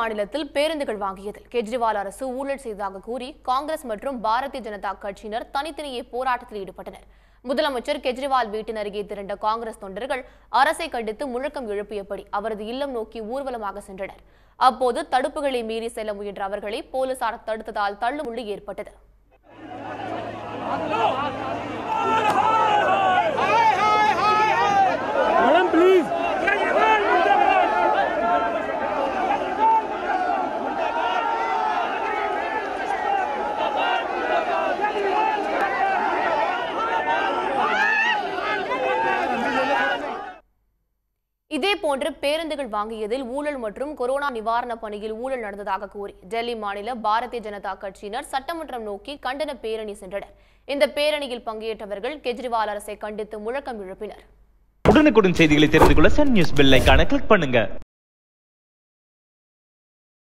மாநிலத்தில் பேருந்துகள் வாங்கியதில் கெஜ்ரிவால் அரசு ஊழல் செய்ததாக கூறி காங்கிரஸ் மற்றும் பாரதிய ஜனதா கட்சியினர் தனித்தனியே போராட்டத்தில் ஈடுபட்டனர் முதலமைச்சர் கெஜ்ரிவால் வீட்டின் அருகே திரண்ட காங்கிரஸ் தொண்டர்கள் அரசை கண்டித்து முழக்கம் எழுப்பியபடி அவரது இல்லம் நோக்கி ஊர்வலமாக சென்றனர் அப்போது தடுப்புகளை மீறி செல்ல முயன்ற அவர்களை போலீசார் தடுத்ததால் தள்ளுமுள்ளி ஏற்பட்டது இதே போன்று பேருந்துகள் வாங்கியதில் ஊழல் மற்றும் கொரோனா நிவாரண பணியில் ஊழல் நடந்ததாக கூறி டெல்லி மாநில பாரதிய ஜனதா கட்சியினர் சட்டமன்றம் நோக்கி கண்டன பேரணி சென்றனர் இந்த பேரணியில் பங்கேற்றவர்கள் கெஜ்ரிவால் அரசை கண்டித்து முழக்கம் எழுப்பினர் உடனுக்குடன் செய்திகளை தெரிந்து கொள்ள சன் நியூஸ் பெல் கிளிக் பண்ணுங்க